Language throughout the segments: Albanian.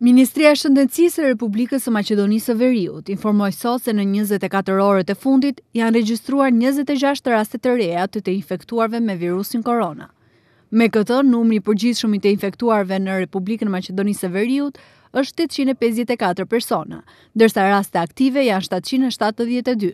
Ministria Shëndetësisë e Republikës së Maqedonisë së Veriut informoi sot se në 24 orët e fundit janë regjistruar 26 raste të reja të të infektuarve me virusin Corona. Me këtë, numri i përgjithshëm i të infektuarve në Republikën e Maqedonisë së Veriut është 854 persona, ndërsa raste aktive janë 772.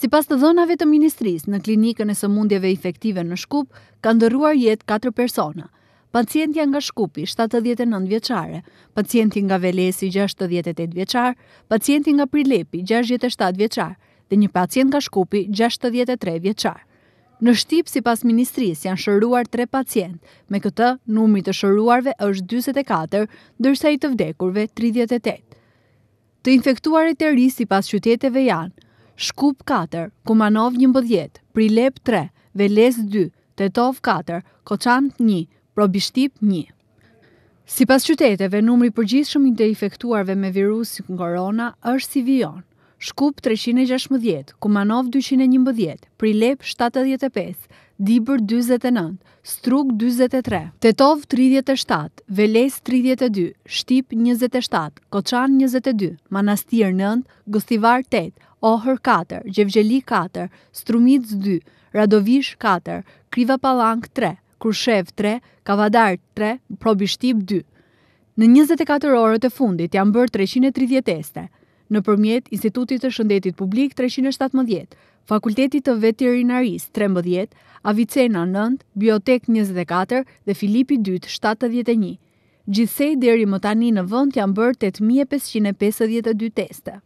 Si pas të dhonave të ministrisë, në klinikën e së mundjeve në Shkup, kanë dëruar jetë 4 persona pacientja nga Shkupi 79 vjeçare, pacienti nga Velesi 68 vjeçar, pacienti nga Prilepi 67 vjeçar dhe një pacient nga Shkupi 63 vjeçar. Në Shtip si pas Ministris janë shëruar 3 pacient, me këtë numri të shëruarve është 24, dërsa i të vdekurve 38. Të infektuar e të ri si pas qyteteve janë, Shkup 4, Kumanov 11, Prilep 3, Veles 2, Tetov 4, Koçant Robi Shtip 1. Si pas qyteteve, numri përgjithshëm i infektuarve me virus korona është si vion, Shkup 316, Kumanov 211, Prilep 75, Dibër 29, Struk 23, Tetov 37, Veles 32, Shtip 27, Koçan 22, Manastir 9, Gostivar 8, Ohër 4, Gjevgjeli 4, Strumic 2, Radovish 4, Kriva Palank 3, Krushev 3, Kavadar 3, Probishtip 2. Në 24 orët e fundit janë bërë 330 teste, në përmjet Institutit të Shëndetit Publik 317, Fakultetit të Veterinaris 13, Avicena 9, Biotek 24 dhe Filipi 2 71. Gjithsej deri më tani në vënd janë bërë 8552 teste.